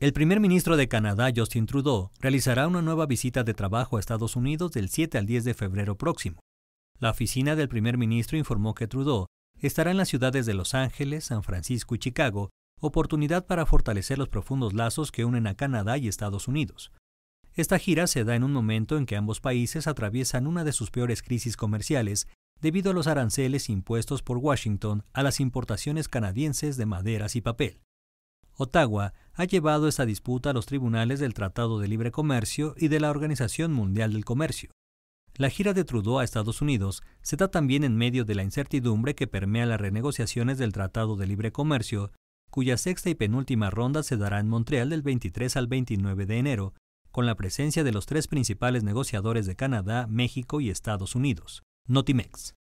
El primer ministro de Canadá, Justin Trudeau, realizará una nueva visita de trabajo a Estados Unidos del 7 al 10 de febrero próximo. La oficina del primer ministro informó que Trudeau estará en las ciudades de Los Ángeles, San Francisco y Chicago, oportunidad para fortalecer los profundos lazos que unen a Canadá y Estados Unidos. Esta gira se da en un momento en que ambos países atraviesan una de sus peores crisis comerciales debido a los aranceles impuestos por Washington a las importaciones canadienses de maderas y papel. Ottawa ha llevado esta disputa a los tribunales del Tratado de Libre Comercio y de la Organización Mundial del Comercio. La gira de Trudeau a Estados Unidos se da también en medio de la incertidumbre que permea las renegociaciones del Tratado de Libre Comercio, cuya sexta y penúltima ronda se dará en Montreal del 23 al 29 de enero, con la presencia de los tres principales negociadores de Canadá, México y Estados Unidos, Notimex.